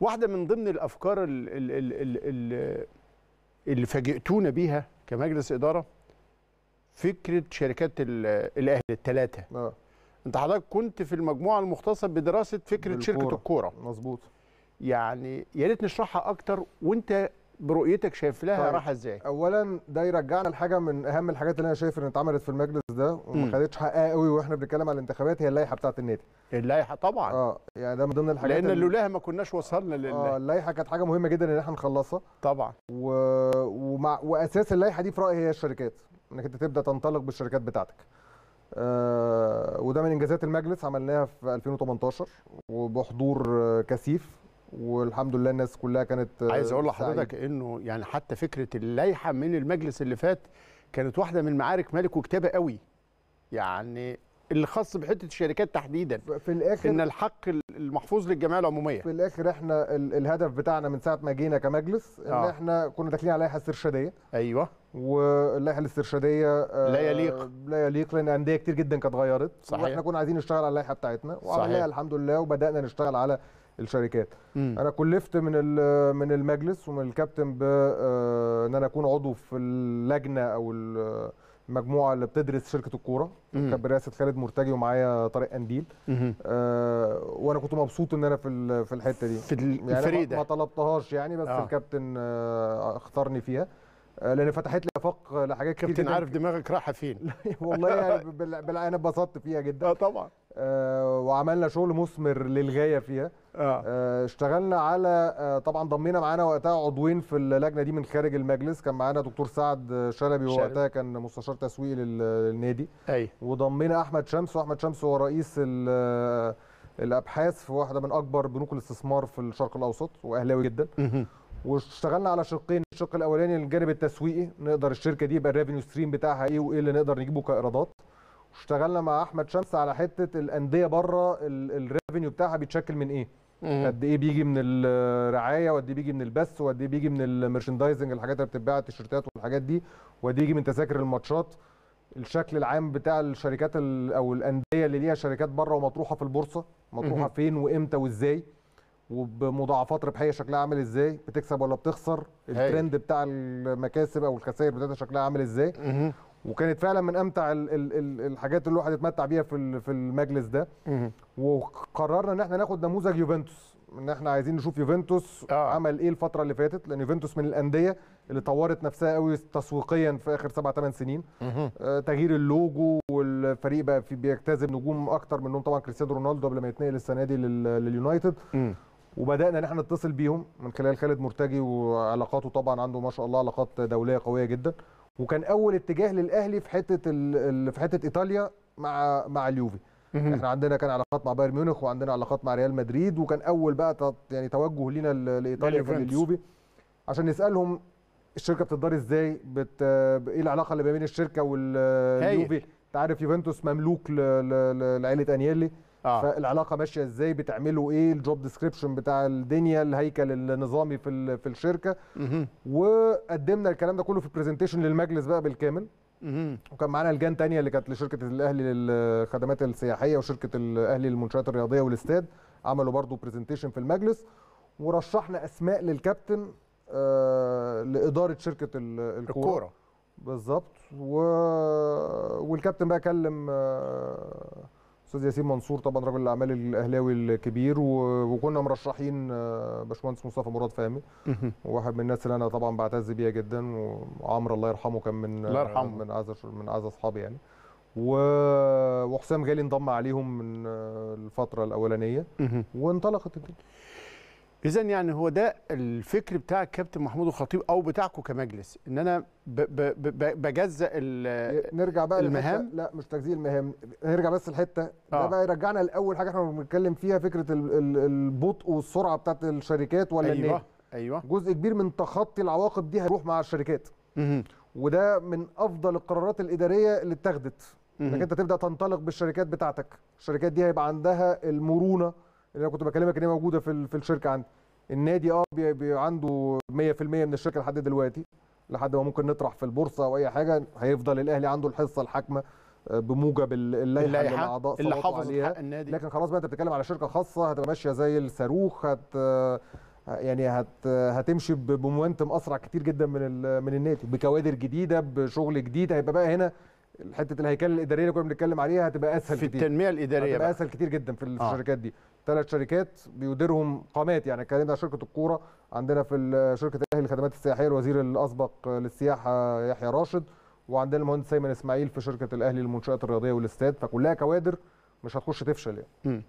واحده من ضمن الافكار اللي فاجئتونا بيها كمجلس اداره فكره شركات الاهلي الثلاثه آه. انت حضرتك كنت في المجموعه المختصه بدراسه فكره بالكرة. شركه الكوره مظبوط يعني يا ريت نشرحها اكتر وانت برؤيتك شايف لها طيب. راحه ازاي؟ اولا ده يرجعنا لحاجه من اهم الحاجات اللي انا شايف ان اتعملت في المجلس ده وما خدتش حقها قوي واحنا بنتكلم على الانتخابات هي اللائحه بتاعه النادي. اللائحه طبعا اه يعني ده من ضمن الحاجات لان لولاها ما كناش وصلنا لل اه اللائحه كانت حاجه مهمه جدا ان احنا نخلصها طبعا و... ومع واساس اللائحه دي في رايي هي الشركات انك انت تبدا تنطلق بالشركات بتاعتك. آه وده من انجازات المجلس عملناها في 2018 وبحضور آه، كثيف والحمد لله الناس كلها كانت آه، عايز اقول لحضرتك انه يعني حتى فكره اللائحه من المجلس اللي فات كانت واحده من معارك مالك وكتابه قوي يعني الخاص بحته الشركات تحديدا في الاخر ان الحق المحفوظ للجمعيه العموميه في الاخر احنا الهدف بتاعنا من ساعه ما جينا كمجلس ان آه. احنا كنا داخلين على لائحه استرشاديه ايوه واللائحه الاسترشاديه آه، لا يليق لا يليق لان انديه كتير جدا كانت اتغيرت صحيح واحنا كنا عايزين نشتغل على اللائحه بتاعتنا وعملناها الحمد لله وبدانا نشتغل على الشركات م. انا كلفت من من المجلس ومن الكابتن بان آه، انا اكون عضو في اللجنه او المجموعه اللي بتدرس شركه الكوره كانت برئاسه خالد مرتجي ومعايا طارق قنديل آه وانا كنت مبسوط ان انا في في الحته دي في يعني الفريق يعني ما طلبتهاش يعني بس آه. الكابتن آه اختارني فيها آه لان فتحت لي افاق لحاجات كتير كابتن عارف دماغك رايحه فين والله يعني بل... انا اتبسطت فيها جدا اه طبعا آه وعملنا شغل مثمر للغايه فيها آه. آه. اشتغلنا على آه، طبعا ضمينا معانا وقتها عضوين في اللجنه دي من خارج المجلس كان معانا دكتور سعد شلبي وقتها كان مستشار تسويق للنادي أي. وضمينا احمد شمس واحمد شمس هو رئيس الابحاث في واحده من اكبر بنوك الاستثمار في الشرق الاوسط واهلاوي جدا واشتغلنا على شقين الشق الاولاني الجانب التسويقي نقدر الشركه دي يبقى الريفينيو ستريم بتاعها ايه وايه اللي نقدر نجيبه كايرادات واشتغلنا مع احمد شمس على حته الانديه بره الريفينيو بتاعها بيتشكل من ايه قد ايه بيجي من الرعايه وقد ايه بيجي من البث وقد ايه بيجي من المرشندايزنج الحاجات اللي بتتباع التيشيرتات والحاجات دي وقد يجي من تذاكر الماتشات الشكل العام بتاع الشركات او الانديه اللي ليها شركات بره ومطروحه في البورصه مطروحه فين وامتى وازاي وبمضاعفات ربحيه شكلها عامل ازاي بتكسب ولا بتخسر الترند بتاع المكاسب او الخسائر بتاعتها شكلها عامل ازاي وكانت فعلا من امتع الـ الـ الحاجات اللي الواحد يتمتع بيها في في المجلس ده وقررنا ان احنا ناخد نموذج يوفنتوس ان احنا عايزين نشوف يوفنتوس آه. عمل ايه الفتره اللي فاتت لان يوفنتوس من الانديه اللي طورت نفسها قوي تسويقيا في اخر 7 8 سنين آه تغيير اللوجو والفريق بقى في بيجتذب نجوم اكتر منهم طبعا كريستيانو رونالدو قبل ما يتنقل السنه دي لليونايتد وبدانا ان احنا نتصل بيهم من خلال خالد مرتجي وعلاقاته طبعا عنده ما شاء الله علاقات دوليه قويه جدا وكان اول اتجاه للاهلي في حته في حته ايطاليا مع مع اليوفي احنا عندنا كان علاقات مع بايرن ميونخ وعندنا علاقات مع ريال مدريد وكان اول بقى يعني توجه لينا لايطاليا في اليوفي عشان نسالهم الشركه بتدار ازاي بت... ايه العلاقه اللي بين الشركه واليوفي انت عارف يوفنتوس مملوك لعائله انيلي آه. فالعلاقه ماشيه ازاي بتعملوا ايه الجوب ديسكريبشن بتاع الدنيا الهيكل النظامي في في الشركه وقدمنا الكلام ده كله في برزنتيشن للمجلس بقى بالكامل وكان معانا لجان تانية اللي كانت لشركه الاهلي للخدمات السياحيه وشركه الاهلي للمنشات الرياضيه والاستاد عملوا برضو برزنتيشن في المجلس ورشحنا اسماء للكابتن آه لاداره شركه الكوره بالظبط و... والكابتن بقى كلم آه استاذ ياسين منصور طبعا رجل الاعمال الاهلاوي الكبير وكنا مرشحين آه، باشمهندس مصطفى مراد فهمي واحد من الناس اللي انا طبعا بعتز بيها جدا وعمرو الله يرحمه كان من الله يرحمه من اعز من اعز اصحابي يعني وحسام غالي انضم عليهم من آه، الفتره الاولانيه وانطلقت الدنيا اذا يعني هو ده الفكر بتاع الكابتن محمود الخطيب او بتاعكم كمجلس ان انا بجزأ نرجع بقى المهام لا مش تجزئ المهام نرجع بس الحته آه. ده بقى يرجعنا لاول حاجه احنا بنتكلم فيها فكره البطء والسرعه بتاعت الشركات ولا ايوه النادي. ايوه جزء كبير من تخطي العواقب دي هيروح مع الشركات مه. وده من افضل القرارات الاداريه اللي اتخذت انك انت تبدا تنطلق بالشركات بتاعتك الشركات دي هيبقى عندها المرونه اللي انا كنت بكلمك ان هي موجوده في في الشركه عندي النادي اه بي بي عنده 100% من الشركه لحد دلوقتي لحد ما ممكن نطرح في البورصه او اي حاجه هيفضل الاهلي عنده الحصه الحاكمه آه، بموجب اللائحه اللي الاعضاء اللي حافظت حق النادي لكن خلاص بقى انت بتتكلم على شركه خاصه هتبقى ماشيه زي الصاروخ هت آه، يعني هت آه، هتمشي بمومنتم اسرع كتير جدا من من النادي بكوادر جديده بشغل جديد هيبقى بقى هنا حته الهيكله الاداريه اللي كنا بنتكلم عليها هتبقى اسهل في كتير. التنميه الاداريه هتبقى بقى. اسهل كتير جدا في آه. الشركات دي ثلاث شركات بيديرهم قامات يعني اتكلمنا على شركه الكوره عندنا في شركه الاهلي للخدمات السياحيه الوزير الاسبق للسياحه يحيى راشد وعندنا المهندس ايمن اسماعيل في شركه الاهلي للمنشات الرياضيه والاستاد فكلها كوادر مش هتخش تفشل يعني